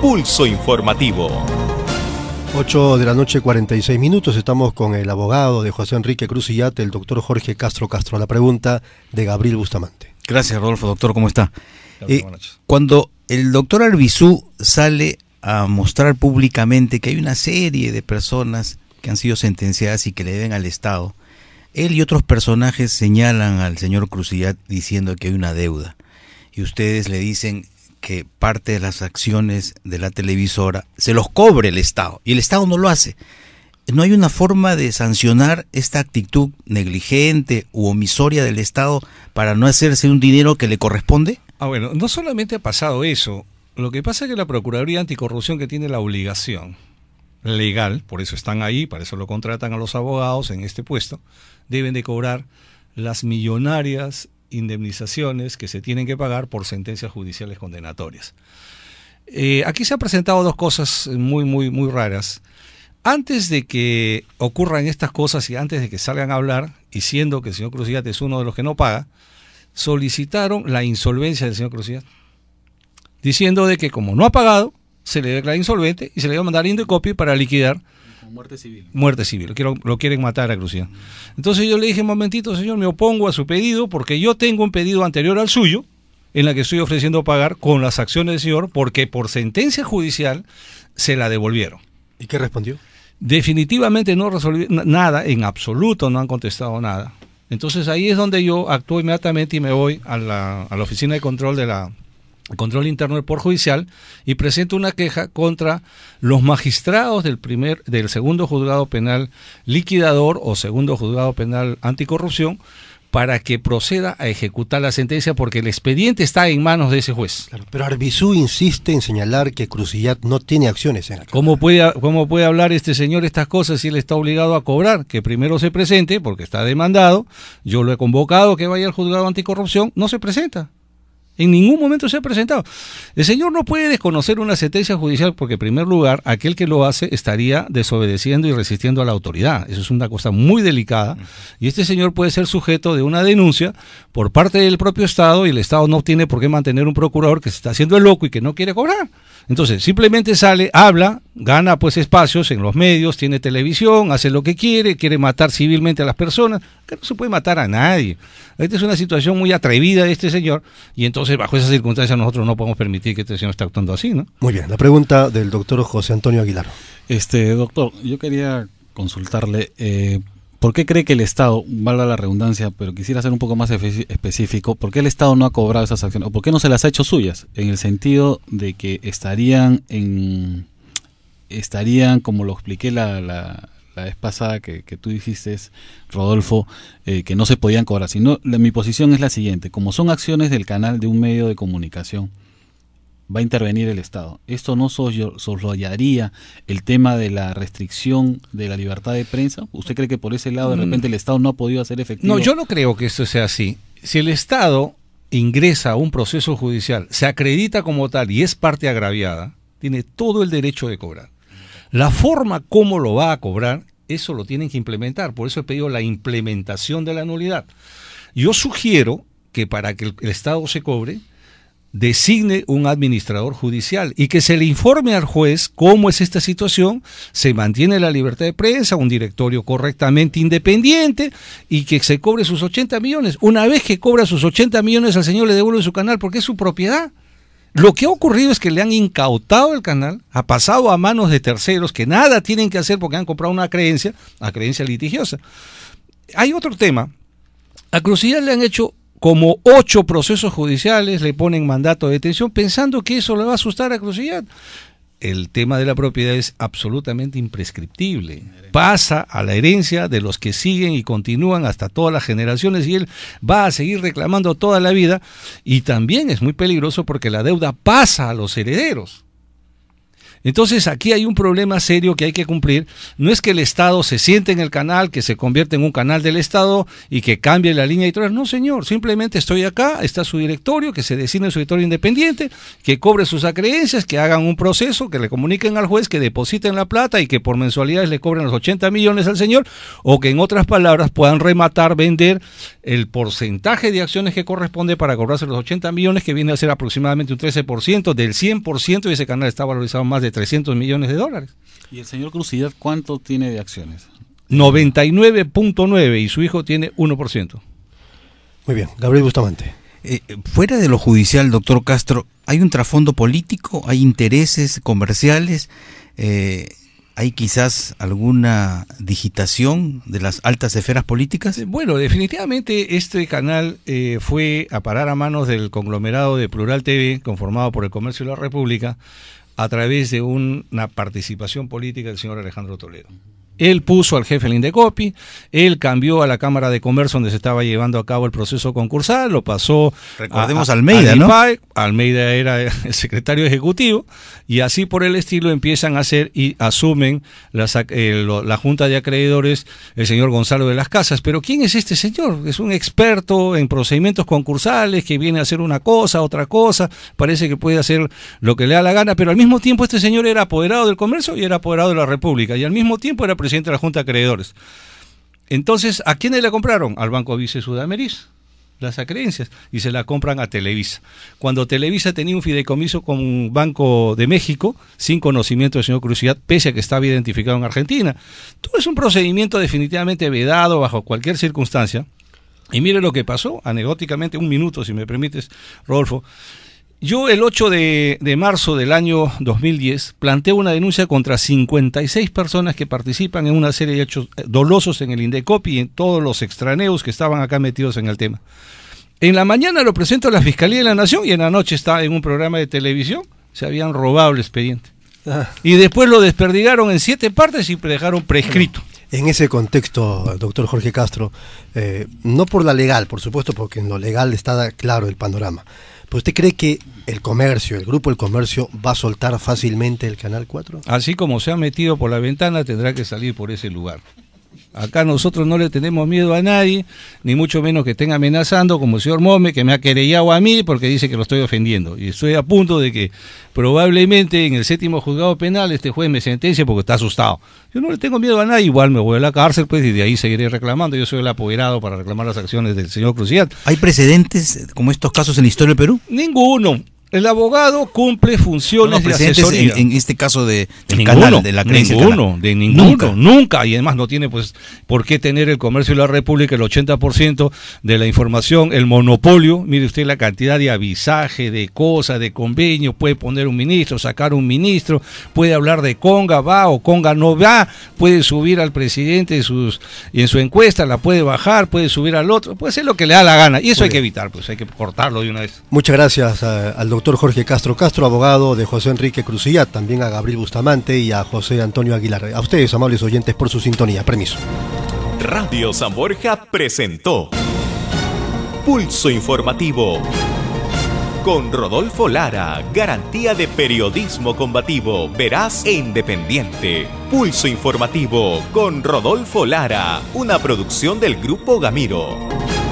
Pulso Informativo. 8 de la noche, 46 minutos. Estamos con el abogado de José Enrique Cruzillat, el doctor Jorge Castro Castro. La pregunta de Gabriel Bustamante. Gracias, Rodolfo. Doctor, ¿cómo está? Eh, cuando el doctor Arbizú sale a mostrar públicamente que hay una serie de personas que han sido sentenciadas y que le deben al Estado, él y otros personajes señalan al señor Cruzillat diciendo que hay una deuda. Y ustedes le dicen, que parte de las acciones de la televisora se los cobre el Estado y el Estado no lo hace. No hay una forma de sancionar esta actitud negligente u omisoria del Estado para no hacerse un dinero que le corresponde. Ah, bueno, no solamente ha pasado eso, lo que pasa es que la Procuraduría Anticorrupción que tiene la obligación legal, por eso están ahí, para eso lo contratan a los abogados en este puesto, deben de cobrar las millonarias indemnizaciones que se tienen que pagar por sentencias judiciales condenatorias. Eh, aquí se han presentado dos cosas muy, muy, muy raras. Antes de que ocurran estas cosas y antes de que salgan a hablar, y siendo que el señor Cruzillat es uno de los que no paga, solicitaron la insolvencia del señor Cruzillat, diciendo de que como no ha pagado, se le declara insolvente y se le va a mandar Indecopy para liquidar Muerte civil. Muerte civil, lo, quieren matar a Cruciano. Entonces yo le dije, momentito, señor, me opongo a su pedido porque yo tengo un pedido anterior al suyo en la que estoy ofreciendo pagar con las acciones del señor porque por sentencia judicial se la devolvieron. ¿Y qué respondió? Definitivamente no resolvió nada, en absoluto no han contestado nada. Entonces ahí es donde yo actúo inmediatamente y me voy a la oficina de control de la, control interno del por Judicial y presenta una queja contra los magistrados del primer, del segundo juzgado penal liquidador o segundo juzgado penal anticorrupción para que proceda a ejecutar la sentencia porque el expediente está en manos de ese juez. pero Arbizú insiste en señalar que Crucillat no tiene acciones en la ¿Cómo puede, ¿Cómo puede hablar este señor estas cosas si él está obligado a cobrar? Que primero se presente porque está demandado, yo lo he convocado que vaya al juzgado anticorrupción, no se presenta. En ningún momento se ha presentado. El señor no puede desconocer una sentencia judicial porque, en primer lugar, aquel que lo hace estaría desobedeciendo y resistiendo a la autoridad. Eso es una cosa muy delicada. Y este señor puede ser sujeto de una denuncia por parte del propio Estado y el Estado no tiene por qué mantener un procurador que se está haciendo el loco y que no quiere cobrar. Entonces, simplemente sale, habla, gana pues espacios en los medios, tiene televisión, hace lo que quiere, quiere matar civilmente a las personas, que no se puede matar a nadie. Esta es una situación muy atrevida de este señor y entonces bajo esas circunstancias nosotros no podemos permitir que este señor esté actuando así, ¿no? Muy bien, la pregunta del doctor José Antonio Aguilar. Este, doctor, yo quería consultarle, eh, ¿por qué cree que el Estado, valga la redundancia, pero quisiera ser un poco más específico, ¿por qué el Estado no ha cobrado esas acciones o por qué no se las ha hecho suyas? En el sentido de que estarían en estarían, como lo expliqué la, la, vez pasada que, tú dijiste, Rodolfo, eh, que no se podían cobrar. Sino, mi posición es la siguiente, como son acciones del canal de un medio de comunicación, va a intervenir el Estado. Esto no sosrollaría el tema de la restricción de la libertad de prensa. ¿Usted cree que por ese lado de mm. repente el Estado no ha podido hacer efectivo? No, yo no creo que esto sea así. Si el Estado ingresa a un proceso judicial, se acredita como tal y es parte agraviada, tiene todo el derecho de cobrar. La forma como lo va a cobrar, eso lo tienen que implementar. Por eso he pedido la implementación de la nulidad. Yo sugiero que para que el Estado se cobre, designe un administrador judicial y que se le informe al juez cómo es esta situación, se mantiene la libertad de prensa, un directorio correctamente independiente y que se cobre sus 80 millones. Una vez que cobra sus 80 millones, al señor le devuelve su canal porque es su propiedad. Lo que ha ocurrido es que le han incautado el canal, ha pasado a manos de terceros que nada tienen que hacer porque han comprado una creencia, una creencia litigiosa. Hay otro tema. A Crucidad le han hecho como ocho procesos judiciales, le ponen mandato de detención pensando que eso le va a asustar a Crucidad el tema de la propiedad es absolutamente imprescriptible. Pasa a la herencia de los que siguen y continúan hasta todas las generaciones y él va a seguir reclamando toda la vida. Y también es muy peligroso porque la deuda pasa a los herederos. Entonces aquí hay un problema serio que hay que cumplir. No es que el Estado se siente en el canal, que se convierte en un canal del Estado y que cambie la línea editorial. No, señor, simplemente estoy acá, está su directorio, que se designe su directorio independiente, que cobre sus acreencias, que hagan un proceso, que le comuniquen al juez, que depositen la plata y que por mensualidades le cobren los 80 millones al señor, o que en otras palabras puedan rematar, vender el porcentaje de acciones que corresponde para cobrarse los 80 millones, que viene a ser aproximadamente un 13% del 100% y ese canal está valorizado más de 300 millones de dólares. ¿Y el señor Crucidad cuánto tiene de acciones? 99.9 y su hijo tiene 1%. Muy bien, Gabriel Bustamante. Eh, fuera de lo judicial, doctor Castro, ¿hay un trasfondo político? ¿Hay intereses comerciales? Eh, ¿Hay quizás alguna digitación de las altas esferas políticas? Eh, bueno, definitivamente este canal fue a parar a manos del conglomerado de Plural TV, conformado por el Comercio de la República, a través de una participación política del señor Alejandro Toledo. Él puso al jefe de Indecopi, él cambió a la Cámara de Comercio donde se estaba llevando a cabo el proceso concursal, lo pasó Recordemos a, Almeida, ¿no? Almeida era el secretario ejecutivo y así por el estilo empiezan a hacer y asumen eh, la Junta de Acreedores el señor Gonzalo de las Casas. Pero ¿quién es este señor? Es un experto en procedimientos concursales que viene a hacer una cosa, otra cosa, parece que puede hacer lo que le da la gana, pero al mismo tiempo este señor era apoderado del comercio y era apoderado de la República y al mismo tiempo era presidente presidente de la Junta de Acreedores. Entonces, ¿a quiénes le compraron? Al Banco Vice Sudameriz, las acreencias y se la compran a Televisa. Cuando Televisa tenía un fideicomiso con un Banco de México, sin conocimiento del señor Cruciat, pese a que estaba identificado en Argentina. Todo es un procedimiento definitivamente vedado bajo cualquier circunstancia. Y mire lo que pasó, anecdóticamente, un minuto, si me permites, Rodolfo. Yo el 8 de, marzo del año 2010 planteé una denuncia contra 56 personas que participan en una serie de hechos eh, dolosos en el Indecopi y en todos los extraneos que estaban acá metidos en el tema. En la mañana lo presento a la Fiscalía de la Nación y en la noche está en un programa de televisión. Se habían robado el expediente. Ah. Y después lo desperdigaron en siete partes y dejaron prescrito. En ese contexto, doctor Jorge Castro, eh, no por la legal, por supuesto, porque en lo legal está claro el panorama pues usted cree que el comercio, el grupo El Comercio, va a soltar fácilmente el Canal 4? Así como se ha metido por la ventana, tendrá que salir por ese lugar. Acá nosotros no le tenemos miedo a nadie, ni mucho menos que estén amenazando, como el señor Mome, que me ha querellado a mí porque dice que lo estoy ofendiendo. Y estoy a punto de que probablemente en el séptimo juzgado penal este juez me sentencie porque está asustado. Yo no le tengo miedo a nadie, igual me voy a la cárcel, pues, y de ahí seguiré reclamando. Yo soy el apoderado para reclamar las acciones del señor Cruciat. ¿Hay precedentes como estos casos en la historia del Perú? Ninguno. El abogado cumple funciones de asesoría. En, este caso de, de la creencia. Ninguno, de ninguno, nunca. Y además no tiene pues por qué tener el comercio y la República el 80% de la información, el monopolio. Mire usted la cantidad de avisaje, de cosas, de convenios. Puede poner un ministro, sacar un ministro, puede hablar de Conga, va o Conga no va, puede subir al presidente sus, en su encuesta, la puede bajar, puede subir al otro, puede ser lo que le da la gana. Y eso hay que evitar, pues hay que cortarlo de una vez. Muchas gracias eh, al doctor doctor Jorge Castro Castro, abogado de José Enrique Cruzillat, también a Gabriel Bustamante y a José Antonio Aguilar. A ustedes, amables oyentes, por su sintonía. Permiso. Radio San Borja presentó Pulso Informativo. Con Rodolfo Lara, garantía de periodismo combativo, veraz e independiente. Pulso Informativo con Rodolfo Lara, una producción del Grupo Gamiro.